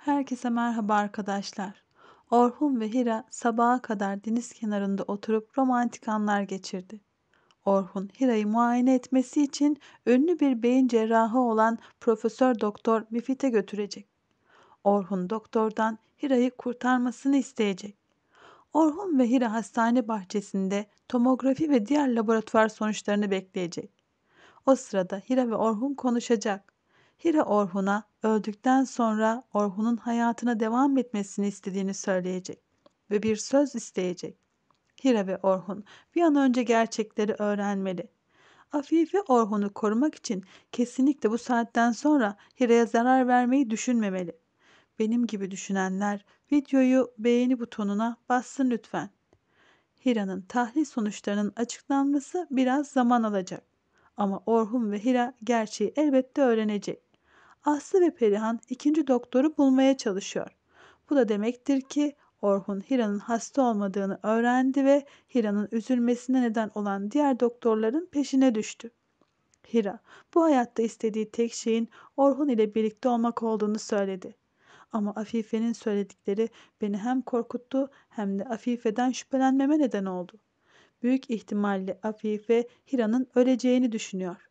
Herkese merhaba arkadaşlar. Orhun ve Hira sabaha kadar deniz kenarında oturup romantik anlar geçirdi. Orhun Hira'yı muayene etmesi için ünlü bir beyin cerrahı olan Profesör Doktor Mifit'e götürecek. Orhun doktordan Hira'yı kurtarmasını isteyecek. Orhun ve Hira hastane bahçesinde tomografi ve diğer laboratuvar sonuçlarını bekleyecek. O sırada Hira ve Orhun konuşacak. Hira Orhun'a öldükten sonra Orhun'un hayatına devam etmesini istediğini söyleyecek ve bir söz isteyecek. Hira ve Orhun bir an önce gerçekleri öğrenmeli. Afife Orhun'u korumak için kesinlikle bu saatten sonra Hira'ya zarar vermeyi düşünmemeli. Benim gibi düşünenler videoyu beğeni butonuna bassın lütfen. Hira'nın tahlil sonuçlarının açıklanması biraz zaman alacak. Ama Orhun ve Hira gerçeği elbette öğrenecek. Aslı ve Perihan ikinci doktoru bulmaya çalışıyor. Bu da demektir ki Orhun Hira'nın hasta olmadığını öğrendi ve Hira'nın üzülmesine neden olan diğer doktorların peşine düştü. Hira bu hayatta istediği tek şeyin Orhun ile birlikte olmak olduğunu söyledi. Ama Afife'nin söyledikleri beni hem korkuttu hem de Afife'den şüphelenmeme neden oldu. Büyük ihtimalle Afife Hira'nın öleceğini düşünüyor.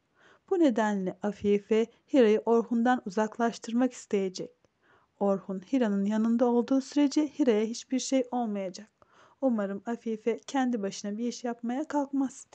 Bu nedenle Afife Hira'yı Orhun'dan uzaklaştırmak isteyecek. Orhun Hira'nın yanında olduğu sürece Hira'ya hiçbir şey olmayacak. Umarım Afife kendi başına bir iş yapmaya kalkmaz.